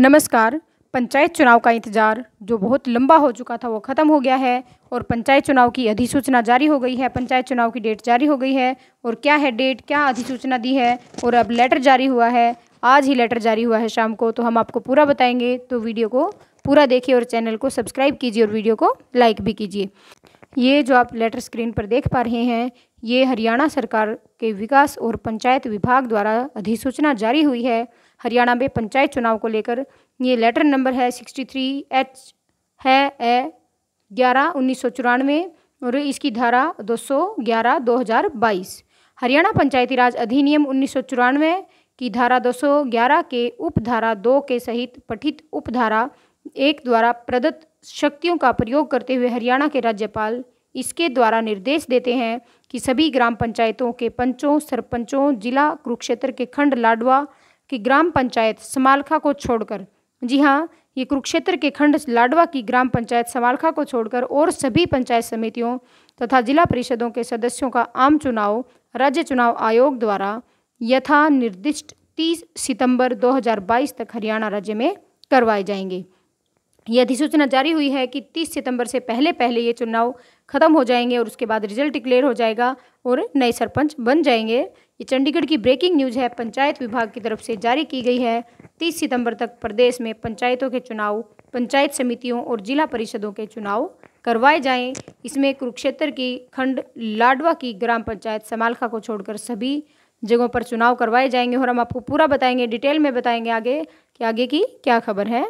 नमस्कार पंचायत चुनाव का इंतजार जो बहुत लंबा हो चुका था वो ख़त्म हो गया है और पंचायत चुनाव की अधिसूचना जारी हो गई है पंचायत चुनाव की डेट जारी हो गई है और क्या है डेट क्या अधिसूचना दी है और अब लेटर जारी हुआ है आज ही लेटर जारी हुआ है शाम को तो हम आपको पूरा बताएंगे तो वीडियो को पूरा देखिए और चैनल को सब्सक्राइब कीजिए और वीडियो को लाइक भी कीजिए ये जो आप लेटर स्क्रीन पर देख पा रहे हैं ये हरियाणा सरकार के विकास और पंचायत विभाग द्वारा अधिसूचना जारी हुई है हरियाणा में पंचायत चुनाव को लेकर ये लेटर नंबर है सिक्सटी थ्री एच है ए ग्यारह उन्नीस सौ चौरानवे और इसकी धारा दो सौ ग्यारह दो हज़ार बाईस हरियाणा पंचायती राज अधिनियम उन्नीस सौ चौरानवे की धारा दो सौ ग्यारह के उपधारा दो के सहित पठित उपधारा एक द्वारा प्रदत्त शक्तियों का प्रयोग करते हुए हरियाणा के राज्यपाल इसके द्वारा निर्देश देते हैं कि सभी ग्राम पंचायतों के पंचों सरपंचों जिला कुरुक्षेत्र के खंड लाडवा की ग्राम पंचायत समालखा को छोड़कर जी हाँ ये कुरुक्षेत्र के खंड लाडवा की ग्राम पंचायत समालखा को छोड़कर और सभी पंचायत समितियों तथा जिला परिषदों के सदस्यों का आम चुनाव राज्य चुनाव आयोग द्वारा यथा निर्दिष्ट 30 सितंबर 2022 तक हरियाणा राज्य में करवाए जाएंगे ये अधिसूचना जारी हुई है कि 30 सितंबर से पहले पहले ये चुनाव खत्म हो जाएंगे और उसके बाद रिजल्ट डिक्लेयर हो जाएगा और नए सरपंच बन जाएंगे ये चंडीगढ़ की ब्रेकिंग न्यूज है पंचायत विभाग की तरफ से जारी की गई है 30 सितंबर तक प्रदेश में पंचायतों के चुनाव पंचायत समितियों और जिला परिषदों के चुनाव करवाए जाएँ इसमें कुरुक्षेत्र की खंड लाडवा की ग्राम पंचायत समालखा को छोड़कर सभी जगहों पर चुनाव करवाए जाएंगे और हम आपको पूरा बताएंगे डिटेल में बताएंगे आगे कि आगे की क्या खबर है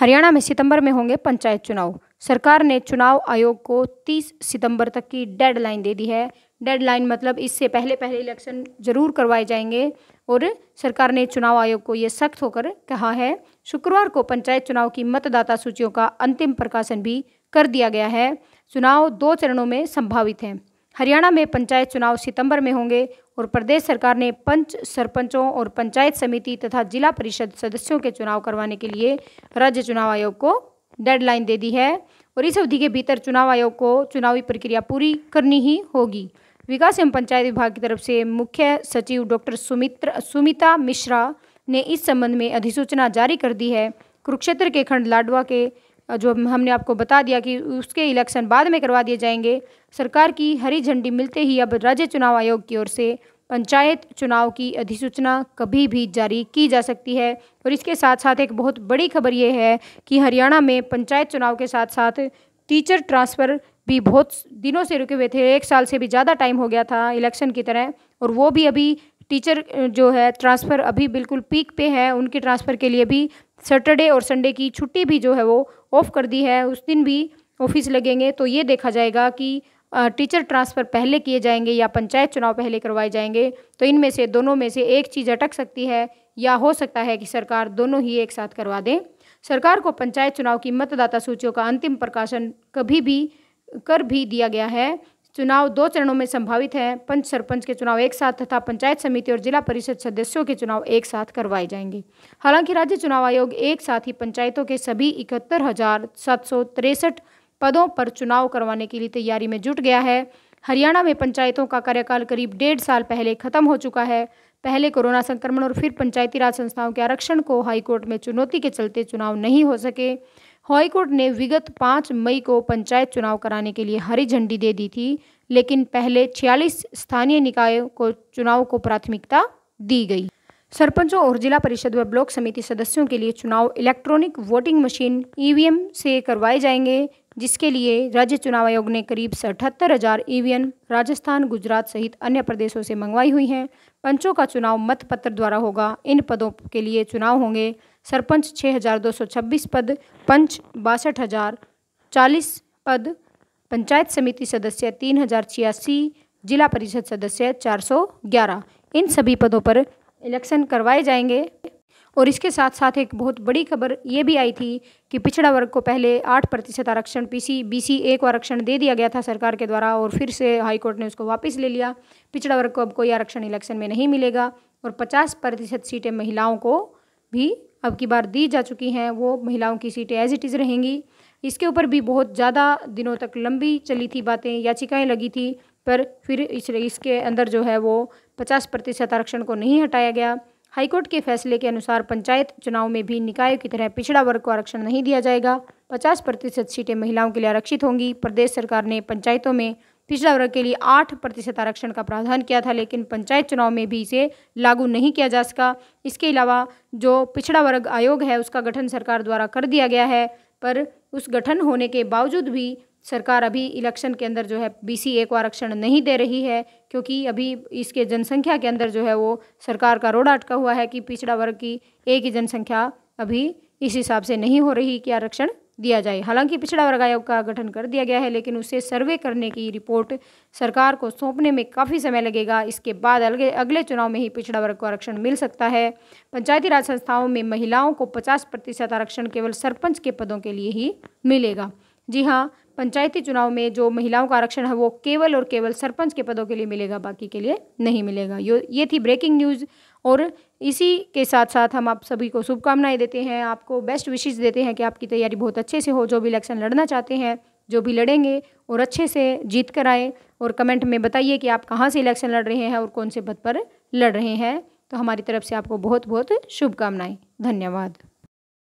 हरियाणा में सितंबर में होंगे पंचायत चुनाव सरकार ने चुनाव आयोग को 30 सितंबर तक की डेडलाइन दे दी है डेडलाइन मतलब इससे पहले पहले इलेक्शन जरूर करवाए जाएंगे और सरकार ने चुनाव आयोग को ये सख्त होकर कहा है शुक्रवार को पंचायत चुनाव की मतदाता सूचियों का अंतिम प्रकाशन भी कर दिया गया है चुनाव दो चरणों में संभावित हैं हरियाणा में पंचायत चुनाव सितंबर में होंगे और प्रदेश सरकार ने पंच सरपंचों और पंचायत समिति तथा जिला परिषद सदस्यों के चुनाव करवाने के लिए राज्य चुनाव आयोग को डेडलाइन दे दी है और इस अवधि के भीतर चुनाव आयोग को चुनावी प्रक्रिया पूरी करनी ही होगी विकास एवं पंचायत विभाग की तरफ से मुख्य सचिव डॉक्टर सुमित्र सुमिता मिश्रा ने इस संबंध में अधिसूचना जारी कर दी है कुरुक्षेत्र के खंड लाडवा के जो हमने आपको बता दिया कि उसके इलेक्शन बाद में करवा दिए जाएंगे सरकार की हरी झंडी मिलते ही अब राज्य चुनाव आयोग की ओर से पंचायत चुनाव की अधिसूचना कभी भी जारी की जा सकती है और इसके साथ साथ एक बहुत बड़ी खबर ये है कि हरियाणा में पंचायत चुनाव के साथ साथ टीचर ट्रांसफ़र भी बहुत दिनों से रुके हुए थे एक साल से भी ज़्यादा टाइम हो गया था इलेक्शन की तरह और वो भी अभी टीचर जो है ट्रांसफ़र अभी बिल्कुल पीक पे है उनके ट्रांसफ़र के लिए भी सैटरडे और संडे की छुट्टी भी जो है वो ऑफ़ कर दी है उस दिन भी ऑफिस लगेंगे तो ये देखा जाएगा कि टीचर ट्रांसफ़र पहले किए जाएंगे या पंचायत चुनाव पहले करवाए जाएंगे तो इनमें से दोनों में से एक चीज़ अटक सकती है या हो सकता है कि सरकार दोनों ही एक साथ करवा दें सरकार को पंचायत चुनाव की मतदाता सूचियों का अंतिम प्रकाशन कभी भी कर भी दिया गया है चुनाव दो चरणों में संभावित हैं पंच सरपंच के चुनाव एक साथ तथा पंचायत समिति और जिला परिषद सदस्यों के चुनाव एक साथ करवाए जाएंगे हालांकि राज्य चुनाव आयोग एक साथ ही पंचायतों के सभी इकहत्तर हजार सात सौ तिरसठ पदों पर चुनाव करवाने के लिए तैयारी में जुट गया है हरियाणा में पंचायतों का कार्यकाल करीब डेढ़ साल पहले खत्म हो चुका है पहले कोरोना संक्रमण और फिर पंचायती राज संस्थाओं के आरक्षण को हाईकोर्ट में चुनौती के चलते चुनाव नहीं हो सके हाईकोर्ट ने विगत पाँच मई को पंचायत चुनाव कराने के लिए हरी झंडी दे दी थी लेकिन पहले छियालीस स्थानीय निकायों को चुनाव को प्राथमिकता दी गई सरपंचों और जिला परिषद व ब्लॉक समिति सदस्यों के लिए चुनाव इलेक्ट्रॉनिक वोटिंग मशीन ई से करवाए जाएंगे जिसके लिए राज्य चुनाव आयोग ने करीब सठहत्तर हजार ईवीएम राजस्थान गुजरात सहित अन्य प्रदेशों से मंगवाई हुई हैं पंचों का चुनाव मत पत्र द्वारा होगा इन पदों के लिए चुनाव होंगे सरपंच छः हज़ार दो सौ छब्बीस पद पंच बासठ हज़ार चालीस पद पंचायत समिति सदस्य तीन हज़ार छियासी जिला परिषद सदस्य चार सौ ग्यारह इन सभी पदों पर इलेक्शन करवाए जाएंगे और इसके साथ साथ एक बहुत बड़ी खबर ये भी आई थी कि पिछड़ा वर्ग को पहले आठ प्रतिशत आरक्षण पी बी सी ए को आरक्षण दे दिया गया था सरकार के द्वारा और फिर से हाईकोर्ट ने उसको वापस ले लिया पिछड़ा वर्ग को अब कोई आरक्षण इलेक्शन में नहीं मिलेगा और पचास प्रतिशत सीटें महिलाओं को भी अब की बार दी जा चुकी हैं वो महिलाओं की सीटें एज इट इज़ रहेंगी इसके ऊपर भी बहुत ज़्यादा दिनों तक लंबी चली थी बातें याचिकाएं लगी थी पर फिर इस इसके अंदर जो है वो पचास प्रतिशत आरक्षण को नहीं हटाया गया हाईकोर्ट के फैसले के अनुसार पंचायत चुनाव में भी निकायों की तरह पिछड़ा वर्ग को आरक्षण नहीं दिया जाएगा पचास प्रतिशत सीटें महिलाओं के लिए आरक्षित होंगी प्रदेश सरकार ने पंचायतों में पिछड़ा वर्ग के लिए आठ प्रतिशत आरक्षण का प्रावधान किया था लेकिन पंचायत चुनाव में भी इसे लागू नहीं किया जा सका इसके अलावा जो पिछड़ा वर्ग आयोग है उसका गठन सरकार द्वारा कर दिया गया है पर उस गठन होने के बावजूद भी सरकार अभी इलेक्शन के अंदर जो है बीसी ए को आरक्षण नहीं दे रही है क्योंकि अभी इसके जनसंख्या के अंदर जो है वो सरकार का रोड़ा अटका हुआ है कि पिछड़ा वर्ग की एक ही जनसंख्या अभी इस हिसाब से नहीं हो रही कि आरक्षण दिया जाए हालांकि पिछड़ा वर्ग आयोग का गठन कर दिया गया है लेकिन उसे सर्वे करने की रिपोर्ट सरकार को सौंपने में काफ़ी समय लगेगा इसके बाद अगले अगले चुनाव में ही पिछड़ा वर्ग को आरक्षण मिल सकता है पंचायती राज संस्थाओं में महिलाओं को पचास प्रतिशत आरक्षण केवल सरपंच के पदों के लिए ही मिलेगा जी हाँ पंचायती चुनाव में जो महिलाओं का आरक्षण है वो केवल और केवल सरपंच के पदों के लिए मिलेगा बाकी के लिए नहीं मिलेगा यो ये थी ब्रेकिंग न्यूज़ और इसी के साथ साथ हम आप सभी को शुभकामनाएं देते हैं आपको बेस्ट विशेष देते हैं कि आपकी तैयारी बहुत अच्छे से हो जो भी इलेक्शन लड़ना चाहते हैं जो भी लड़ेंगे और अच्छे से जीत कर आए और कमेंट में बताइए कि आप कहाँ से इलेक्शन लड़ रहे हैं और कौन से पद पर लड़ रहे हैं तो हमारी तरफ से आपको बहुत बहुत शुभकामनाएं धन्यवाद